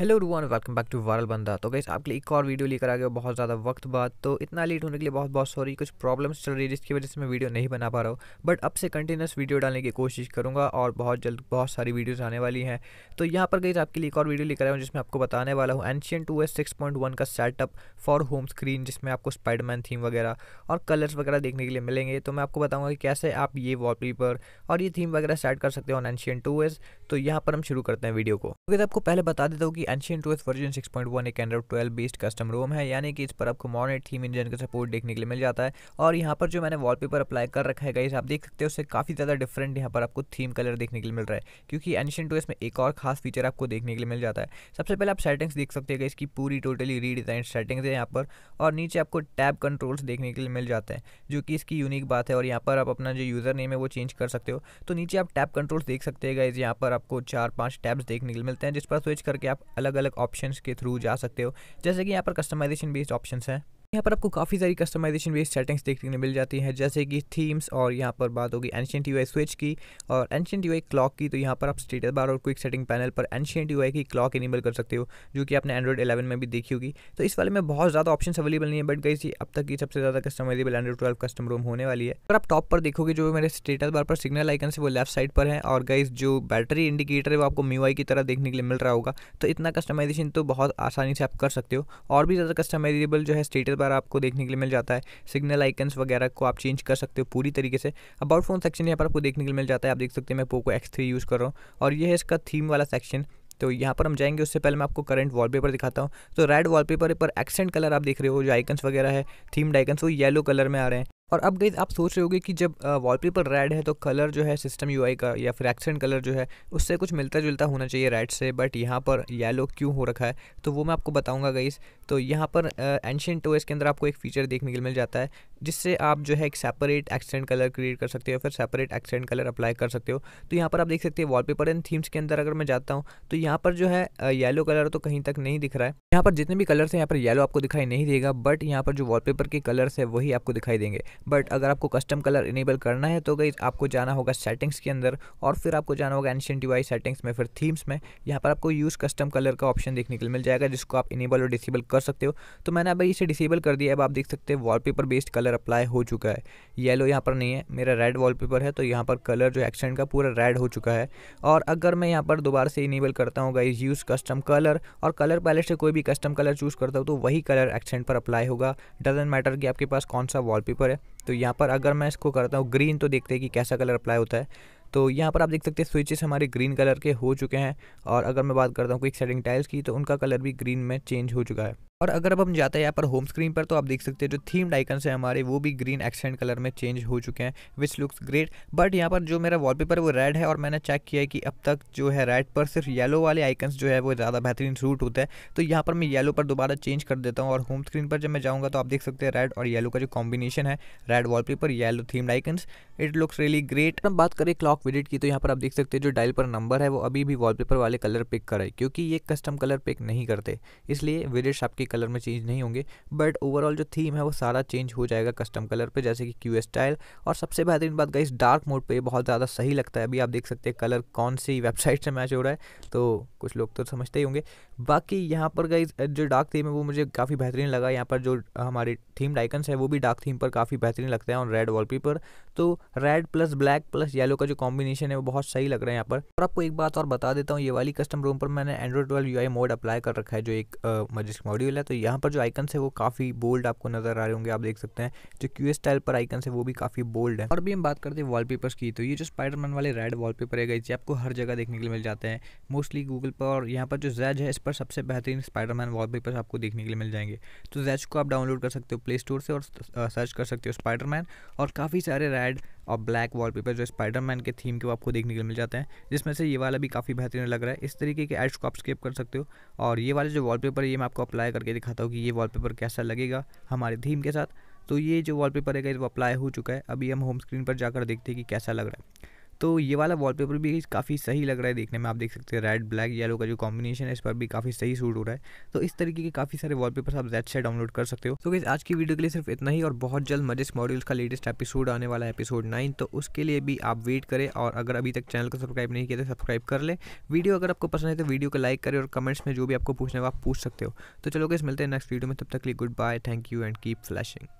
hello रुवान welcome back to viral बंदा तो गई आपके लिए एक और वीडियो लेकर आ गया बहुत ज़्यादा वक्त बाद तो इतना लेट होने के लिए बहुत बहुत सॉरी कुछ प्रॉब्लम्स चल रही है जिसकी वजह से मैं वीडियो नहीं बना पा रहा हूँ बट अब से कंटिन्यूस वीडियो डालने की कोशिश करूँगा और बहुत जल्द बहुत सारी वीडियोज़ आने वाली हैं तो यहाँ पर गई आपके लिए एक और वीडियो लेकर आया हूँ जिसमें आपको बताने वाला हूँ ancient two S six point one का सेटअप फॉर होम स्क्रीन जिसमें आपको स्पाइडमैन थीम वगैरह और कलर्स वगैरह देखने के लिए मिलेंगे तो मैं आपको बताऊँगा कि कैसे आप ये वॉलपेपर और ये थीम वगैरह सेट कर सकते हो एनशियन टू तो यहाँ पर हम शुरू करते हैं वीडियो को तो आपको पहले बता देता हूँ कि एंशियन टूथ वर्जन 6.1 एक Android twelve based custom ROM है यानी कि इस पर आपको मॉडर्न थीम इंजन का सपोर्ट देखने के लिए मिल जाता है और यहाँ पर जो मैंने वॉलपेपर अप्लाई कर रखा है गाइस आप देख सकते हो उससे काफ़ी ज़्यादा डिफरेंट यहाँ पर आपको थीम कलर देखने के लिए मिल रहा है क्योंकि एंशियन टूथ में एक और खास फीचर आपको देखने के लिए मिल जाता है सबसे पहले आप सेटिंग्स देख सकते हैं इसकी पूरी टोटली रीडिज़ाइन सेटिंग्स है यहाँ पर और नीचे आपको टैब कंट्रोल्स देखने के लिए मिल जाते हैं जो कि इसकी यूनिक बात है और यहाँ पर आप अपना जो यूज़र नेम है वो चेंज कर सकते हो तो नीचे आप टैब कंट्रोल्स देख सकते हैं गाइज यहाँ पर आपको चार पाँच टैब्स देखने के लिए मिलते हैं जिस पर स्विच करके आप अलग अलग ऑप्शंस के थ्रू जा सकते हो जैसे कि यहाँ पर कस्टमाइजेशन बेस्ड ऑप्शंस हैं यहाँ पर आपको काफ़ी सारी कस्टमाइजेशन बेस्ड सेटिंग्स देखने मिल जाती हैं जैसे कि थीम्स और यहाँ पर बात होगी एंशियंट यू स्विच की और एनशियट यू क्लॉक की तो यहाँ पर आप स्टेटस बार और क्विक सेटिंग पैनल पर एनशियट यू की क्लॉक इनेबल कर सकते हो जो कि आपने एंड्रॉइड एलेवन में भी देखी होगी तो इस वाले में बहुत ज़्यादा ऑप्शन अवेलेबल नहीं है बट गई अब तक की सबसे ज़्यादा customizable Android twelve custom ROM होने वाली है और आप टॉप पर देखोगे जो मेरे स्टेटस बार पर सिग्नल आइकन है वो लेफ्ट साइड पर है और गई जो बैटरी इंडिकेटर है वो आपको म्यूआई की तरह देखने के लिए मिल रहा होगा तो इतना कस्टमाइजेशन तो बहुत आसानी से आप कर सकते हो और भी ज़्यादा कस्टमाइजेबल जो है स्टेटस बार आपको देखने के लिए मिल जाता है सिग्नल आइकन्स वगैरह को आप चेंज कर सकते हो पूरी तरीके से अबाउट फोन सेक्शन यहाँ पर आपको देखने के लिए मिल जाता है आप देख सकते हैं मैं पोको एक्स थ्री यूज़ कर रहा हूँ और ये है इसका थीम वाला सेक्शन तो यहाँ पर हम जाएंगे उससे पहले मैं आपको करंट वॉलपेपर दिखाता हूँ तो रेड वॉलपेपर पर एक्सेंट कलर आप देख रहे हो जो आइकन्स वगैरह है थीम्ड आइकन्स वो येलो कलर में आ रहे हैं और अब गई आप सोच रहे होगे कि जब वॉलपेपर रेड है तो कलर जो है सिस्टम यूआई का या फिर एक्सेंट कलर जो है उससे कुछ मिलता जुलता होना चाहिए रेड से बट यहाँ पर येलो क्यों हो रखा है तो वो मैं आपको बताऊँगा गईस तो यहाँ पर एंशियन टोएस के अंदर आपको एक फीचर देखने के लिए मिल जाता है जिससे आप जो है एक सेपरेट एक्सेंट कलर क्रिएट कर सकते हो फिर सेपरेट एक्सेंट कलर अप्लाई कर सकते हो तो यहाँ पर आप देख सकते हैं वॉलपेपर एंड थीम्स के अंदर अगर मैं जाता हूँ तो यहाँ पर जो है येलो कलर तो कहीं तक नहीं दिख रहा है यहाँ पर जितने भी कलर्स हैं यहाँ पर येलो आपको दिखाई नहीं देगा बट यहाँ पर जो वॉलपेपर के कलर्स है वही आपको दिखाई देंगे बट अगर आपको कस्टम कलर इनेबल करना है तो गई आपको जाना होगा सेटिंग्स के अंदर और फिर आपको जाना होगा एनशियन डिवाइस सेटिंग्स में फिर थीम्स में यहाँ पर आपको यूज़ कस्टम कलर का ऑप्शन देखने के लिए मिल जाएगा जिसको आप इनेबल और डिसेबल कर सकते हो तो मैंने अभी इसे डिसेबल कर दिया अब आप देख सकते हैं wallpaper based colour colour apply हो चुका है येलो यहाँ पर नहीं है मेरा रेड वॉलपेपर है तो यहाँ पर कलर जो एक्सटेंड का पूरा रेड हो चुका है और अगर मैं यहाँ पर दोबारा से इनेबल करता हूँ गाइज यूज़ कस्टम कलर और कलर पैलेट से कोई भी कस्टम कलर चूज़ करता हूँ तो वही कलर एक्सटेंड पर अप्लाई होगा डजेंट मैटर कि आपके पास कौन सा वॉलपेपर है तो यहाँ पर अगर मैं इसको करता हूँ ग्रीन तो देखते हैं कि कैसा कलर अप्लाई होता है तो यहाँ पर आप देख सकते हैं स्विचेस हमारे ग्रीन कलर के हो चुके हैं और अगर मैं बात करता हूँ क्विक सेटिंग टाइल्स की तो उनका कलर भी ग्रीन में चेंज हो चुका है और अगर अब हम जाते हैं यहाँ पर होम स्क्रीन पर तो आप देख सकते हैं जो थीम्ड आइकन्स हैं हमारे वो भी ग्रीन एक्सेंट कलर में चेंज हो चुके हैं विच लुक्स ग्रेट बट यहाँ पर जो मेरा वॉलपेपर वो रेड है और मैंने चेक किया है कि अब तक जो है रेड पर सिर्फ येलो वाले आइकन्स जो है वो ज़्यादा बेहतरीन सूट होता है तो यहाँ पर मैं येलो पर दोबारा चेंज कर देता हूँ और होम स्क्रीन पर जब मैं जाऊँगा तो आप देख सकते हैं रेड और येलो का जो कॉम्बिनेशन है red paper yellow themed icons it looks really great हम बात करें क्लॉक विजिट की तो यहाँ पर आप देख सकते हैं जो डायल पर नंबर है वो अभी भी वॉलपेपर वाले कलर पिक करे क्योंकि ये कस्टम कलर पिक नहीं करते इसलिए विजिट आपकी कलर में चेंज नहीं होंगे बट ओवरऑल जो थीम है वो सारा चेंज हो जाएगा कस्टम कलर पर जैसे कि क्यू स्टाइल और सबसे बेहतरीन बात गई डार्क मोड पर बहुत ज़्यादा सही लगता है अभी आप देख सकते हैं कलर कौन सी वेबसाइट से मैच हो रहा है तो कुछ लोग तो समझते ही होंगे बाकी यहाँ पर गई जो डार्क थीम है वो मुझे काफ़ी बेहतरीन लगा यहाँ पर जो हमारे थीम डाइकन्स है वो भी डार्क थीम पर काफ़ी बेहतरीन लगते हैं और रेड वॉलपेपर तो red plus black plus yellow का जो कॉम्बिनेशन है वो बहुत सही लग रहा है यहाँ पर और आपको एक बात और बता देता हूँ ये वाली कस्टम रूम पर मैंने Android twelve U mod apply कर रखा है जो एक मजिस्क मॉड्यूल है है तो यहाँ पर जो आइकन है वो काफ़ी बोल्ड आपको नजर आ रहे होंगे आप देख सकते हैं जो क्यू स्टाइल पर आइकन है वो भी काफ़ी बोल्ड है और भी हम बात करते हैं वॉलपेपर्स की तो ये जो स्पाइडरमैन वाले रेड वॉलपेपर है गई आपको हर जगह देखने के लिए मिल जाते हैं मोस्टली गूगल पर और यहाँ पर जो जैज है इस पर सबसे बेहतरीन स्पाइडरमैन वॉलपेपर्स आपको देखने के लिए मिल जाएंगे तो जैज को आप डाउनलोड कर सकते हो प्ले स्टोर से और सर्च कर सकते हो स्पाइडरमैन और काफ़ी सारे रेड और ब्लैक वॉलपेपर जो स्पाइडरमैन के थीम के वो आपको देखने के लिए मिल जाते हैं जिसमें से ये वाला भी काफ़ी बेहतरीन लग रहा है इस तरीके के एड्स को आप स्केप कर सकते हो और ये वाले जो वॉलपेपर ये मैं आपको अप्लाई करके दिखाता हूँ कि ये वॉलपेपर कैसा लगेगा हमारे थीम के साथ तो ये जो वॉलपेपर है वो अप्लाई हो चुका है अभी हम होम स्क्रीन पर जाकर देखते हैं कि कैसा लग रहा है तो ये वाला वॉलपेपर भी काफ़ी सही लग रहा है देखने में आप देख सकते हैं रेड ब्लैक येलो का जो कॉम्बिनेशन है इस पर भी काफ़ी सही सूट हो रहा है तो इस तरीके के काफ़ी सारे वॉलपेपर्स आप जेड से डाउनलोड कर सकते हो तो so, आज की वीडियो के लिए सिर्फ इतना ही और बहुत जल्द मजेस मॉड्यूल्स का लेटेस्ट एपिसोड आने वाला है एपिसोड नाइन तो उसके लिए भी आप वेट करें और अगर अभी तक चैनल को सब्सक्राइब नहीं किया तो सब्सक्राइब कर ले वीडियो अगर आपको पसंद है तो वीडियो को लाइक करें और कमेंट्स में जो भी आपको पूछना है आप पूछ सकते हो तो चलो गैस मिलते हैं नेक्स्ट वीडियो में तब तक लिए good bye thank you and keep flashing